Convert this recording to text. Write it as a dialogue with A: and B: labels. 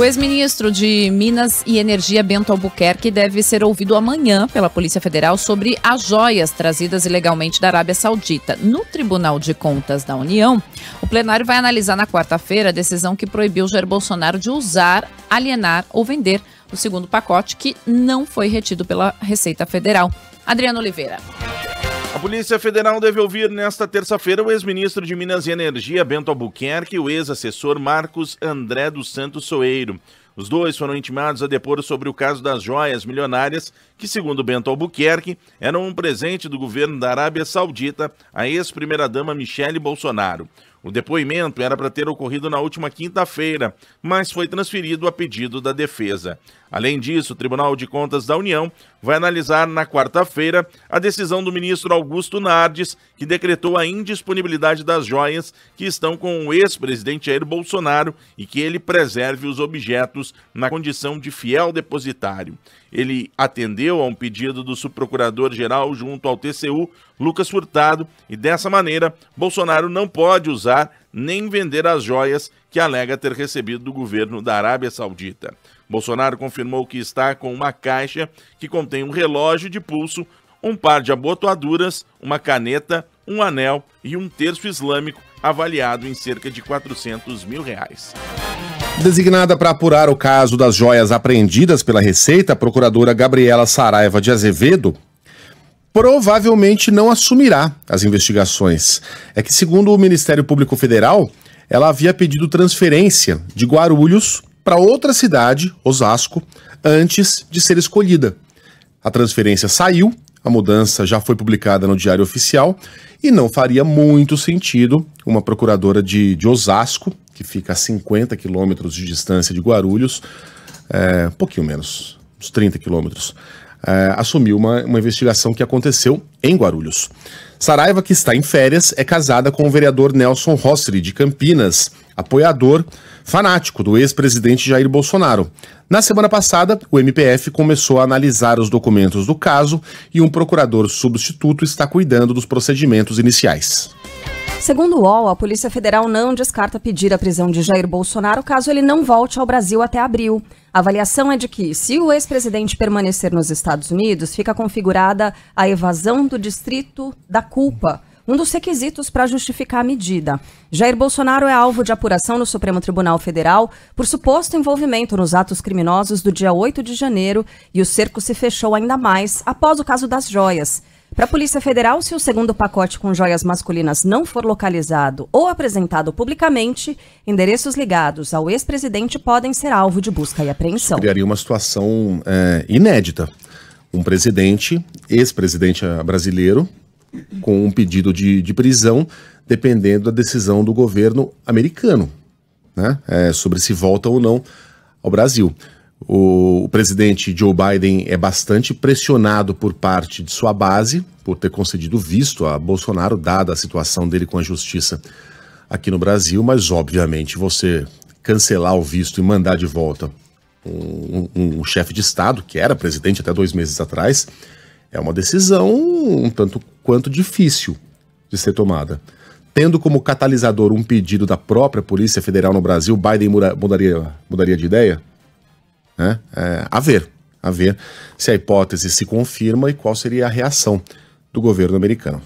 A: O ex-ministro de Minas e Energia, Bento Albuquerque, deve ser ouvido amanhã pela Polícia Federal sobre as joias trazidas ilegalmente da Arábia Saudita. No Tribunal de Contas da União, o plenário vai analisar na quarta-feira a decisão que proibiu Jair Bolsonaro de usar, alienar ou vender o segundo pacote que não foi retido pela Receita Federal. Adriano Oliveira.
B: A Polícia Federal deve ouvir nesta terça-feira o ex-ministro de Minas e Energia, Bento Albuquerque, e o ex-assessor Marcos André dos Santos Soeiro. Os dois foram intimados a depor sobre o caso das joias milionárias, que, segundo Bento Albuquerque, eram um presente do governo da Arábia Saudita à ex-primeira-dama Michele Bolsonaro. O depoimento era para ter ocorrido na última quinta-feira, mas foi transferido a pedido da defesa. Além disso, o Tribunal de Contas da União vai analisar na quarta-feira a decisão do ministro Augusto Nardes, que decretou a indisponibilidade das joias que estão com o ex-presidente Jair Bolsonaro e que ele preserve os objetos na condição de fiel depositário. Ele atendeu a um pedido do subprocurador-geral junto ao TCU, Lucas Furtado, e dessa maneira, Bolsonaro não pode usar nem vender as joias que alega ter recebido do governo da Arábia Saudita. Bolsonaro confirmou que está com uma caixa que contém um relógio de pulso, um par de abotoaduras, uma caneta, um anel e um terço islâmico avaliado em cerca de 400 mil reais.
C: Designada para apurar o caso das joias apreendidas pela Receita, a procuradora Gabriela Saraiva de Azevedo provavelmente não assumirá as investigações. É que, segundo o Ministério Público Federal, ela havia pedido transferência de Guarulhos para outra cidade, Osasco, antes de ser escolhida. A transferência saiu, a mudança já foi publicada no Diário Oficial e não faria muito sentido uma procuradora de, de Osasco, que fica a 50 quilômetros de distância de Guarulhos, é, eh, um pouquinho menos, uns 30 quilômetros, é, assumiu uma, uma investigação que aconteceu em Guarulhos. Saraiva, que está em férias, é casada com o vereador Nelson Rossi, de Campinas, apoiador fanático do ex-presidente Jair Bolsonaro. Na semana passada, o MPF começou a analisar os documentos do caso e um procurador substituto está cuidando dos procedimentos iniciais.
D: Segundo o UOL, a Polícia Federal não descarta pedir a prisão de Jair Bolsonaro caso ele não volte ao Brasil até abril. A avaliação é de que, se o ex-presidente permanecer nos Estados Unidos, fica configurada a evasão do distrito da culpa um dos requisitos para justificar a medida. Jair Bolsonaro é alvo de apuração no Supremo Tribunal Federal por suposto envolvimento nos atos criminosos do dia 8 de janeiro e o cerco se fechou ainda mais após o caso das joias. Para a Polícia Federal, se o segundo pacote com joias masculinas não for localizado ou apresentado publicamente, endereços ligados ao ex-presidente podem ser alvo de busca e apreensão. Isso criaria
C: uma situação é, inédita. Um presidente, ex-presidente brasileiro, com um pedido de, de, prisão, dependendo da decisão do governo americano, né? É, sobre se volta ou não ao Brasil. O, o presidente Joe Biden é bastante pressionado por parte de sua base por ter concedido visto a Bolsonaro, dada a situação dele com a justiça aqui no Brasil, mas obviamente você cancelar o visto e mandar de volta um, um, um chefe de Estado, que era presidente até dois meses atrás, é uma decisão um tanto quanto difícil de ser tomada. Tendo como catalisador um pedido da própria Polícia Federal no Brasil, Biden mudaria, mudaria de ideia? né? É, a ver, a ver se a hipótese se confirma e qual seria a reação do governo americano.